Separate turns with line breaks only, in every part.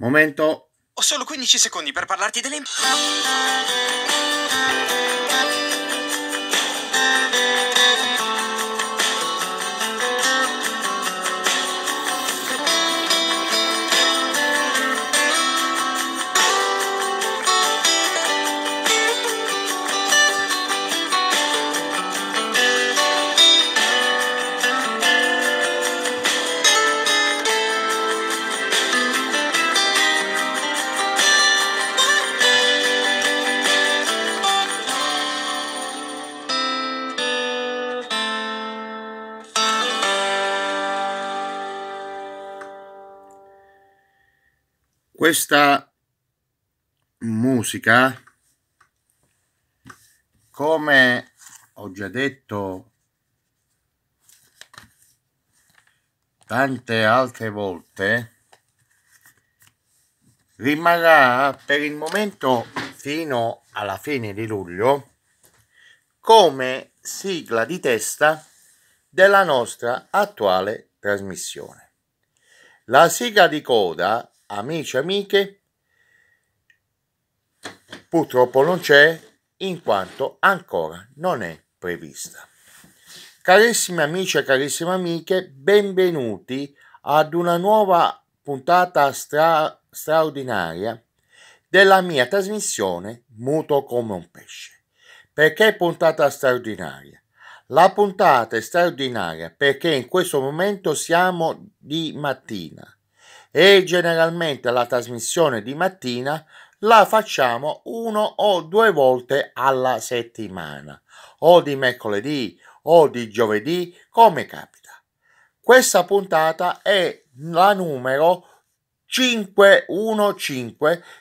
Momento. Ho solo 15 secondi per parlarti delle... questa musica, come ho già detto tante altre volte, rimarrà per il momento fino alla fine di luglio come sigla di testa della nostra attuale trasmissione. La sigla di coda amici e amiche purtroppo non c'è in quanto ancora non è prevista. Carissimi amici e carissime amiche, benvenuti ad una nuova puntata stra- straordinaria della mia trasmissione Muto come un pesce. Perché puntata straordinaria? La puntata è straordinaria perché in questo momento siamo di mattina e generalmente la trasmissione di mattina la facciamo uno o due volte alla settimana, o di mercoledì o di giovedì, come capita. Questa puntata è la numero 515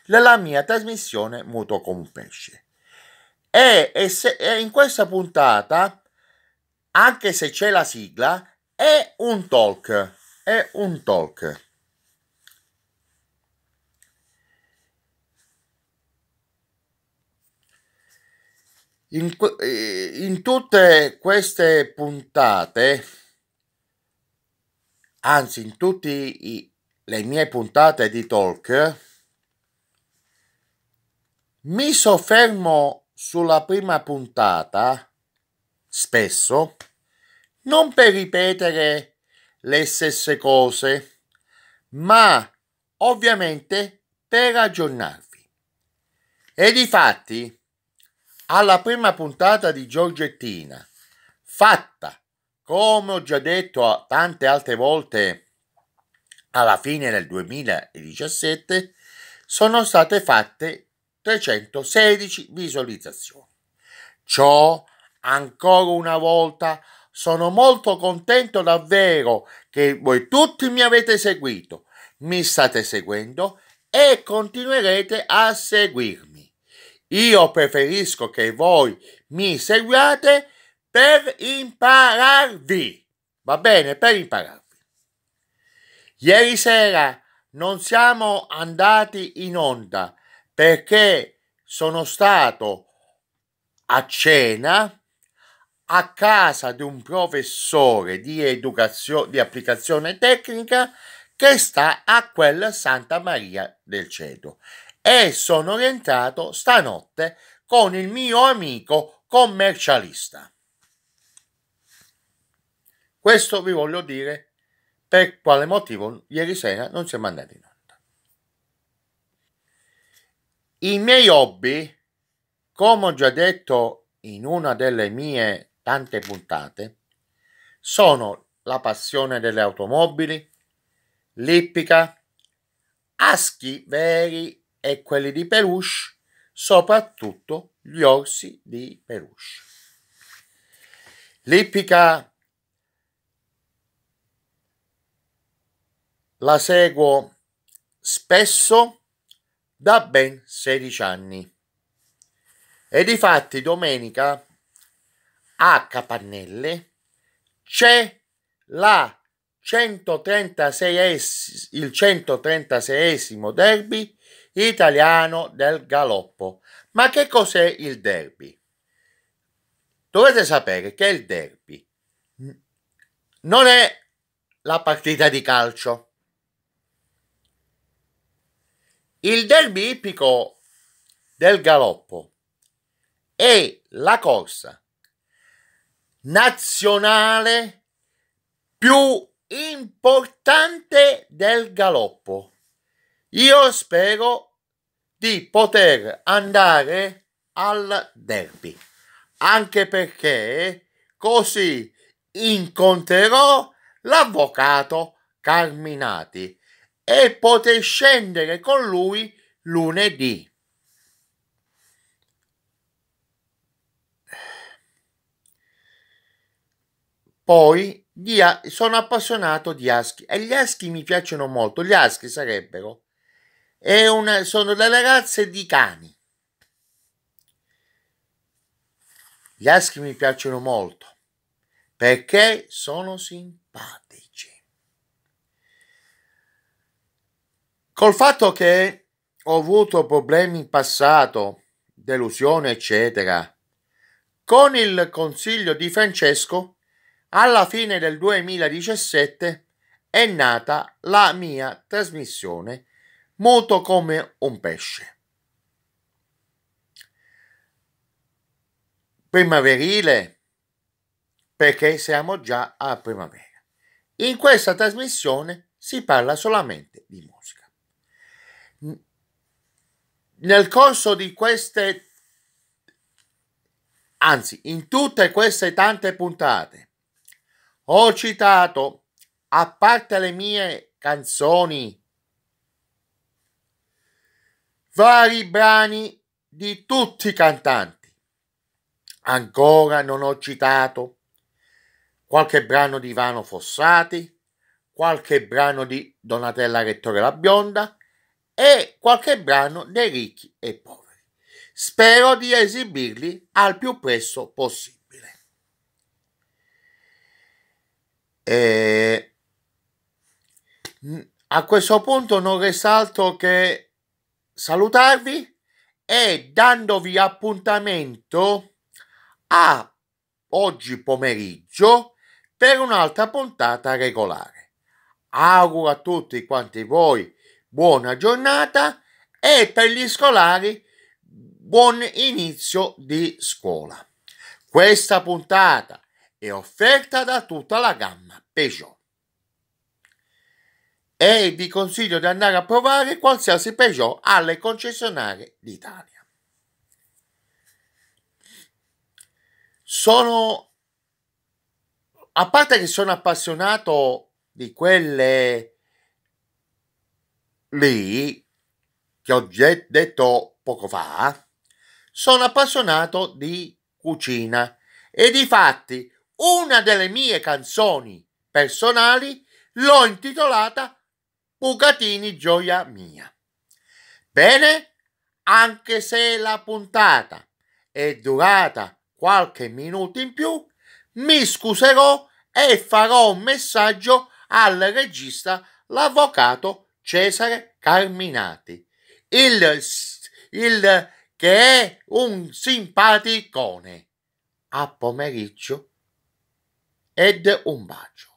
della mia trasmissione Muto con Pesce. E, e, se, e in questa puntata, anche se c'è la sigla, è un talk. È un talk. In, eh, in, tutte queste puntate, anzi in tutte le mie puntate di talk, mi soffermo sulla prima puntata spesso, non per ripetere le stesse cose, ma ovviamente per aggiornarvi. E difatti, fatti, alla prima puntata di Giorgettina, fatta, come ho già detto tante altre volte alla fine del 2017, sono state fatte 316 visualizzazioni. Ciò, ancora una volta, sono molto contento davvero che voi tutti mi avete seguito, mi state seguendo e continuerete a seguirmi. Io preferisco che voi mi seguiate per impararvi. Va bene, per impararvi. Ieri sera non siamo andati in onda perché sono stato a cena a casa di un professore di educazione di applicazione tecnica che sta a quella Santa Maria del Ceto e sono rientrato stanotte con il mio amico commercialista. Questo vi voglio dire per quale motivo ieri sera non siamo andati in onda. I miei hobby, come ho già detto in una delle mie tante puntate, sono la passione delle automobili, l'ippica, aschi veri e quelli di Peluche, soprattutto gli orsi di Peluche. L'ippica la seguo spesso da ben 16 anni e di fatti domenica a Capannelle c'è la 136 il 136 derby italiano del galoppo. Ma che cos'è il derby? Dovete sapere che il derby non è la partita di calcio. Il derby ippico del galoppo è la corsa nazionale più importante del galoppo. Io spero di poter andare al derby, anche perché così incontrerò l'avvocato Carminati e poter scendere con lui lunedì. Poi sono appassionato di aschi e gli aschi mi piacciono molto. Gli aschi sarebbero una, sono le ragazze di cani. Gli aschi mi piacciono molto perché sono simpatici. Col fatto che ho avuto problemi in passato, delusione, eccetera, con il consiglio di Francesco, alla fine del 2017 è nata la mia trasmissione muto come un pesce. Primaverile perché siamo già a primavera. In questa trasmissione si parla solamente di musica. Nel corso di queste, anzi in tutte queste tante puntate, ho citato, a parte le mie canzoni vari brani di tutti i cantanti. Ancora non ho citato qualche brano di Ivano Fossati, qualche brano di Donatella Rettore la Bionda e qualche brano dei ricchi e poveri. Spero di esibirli al più presto possibile. E eh, a questo punto non resta altro che salutarvi e dandovi appuntamento a oggi pomeriggio per un'altra puntata regolare. Auguro a tutti quanti voi buona giornata e per gli scolari buon inizio di scuola. Questa puntata è offerta da tutta la gamma Peugeot e vi consiglio di andare a provare qualsiasi Peugeot alle concessionarie d'Italia. Sono, a parte che sono appassionato di quelle lì che ho già detto poco fa, sono appassionato di cucina e di fatti una delle mie canzoni personali l'ho intitolata Bucatini gioia mia. Bene, anche se la puntata è durata qualche minuto in più, mi scuserò e farò un messaggio al regista, l'avvocato Cesare Carminati, il, il, che è un simpaticone. A pomeriggio ed un bacio.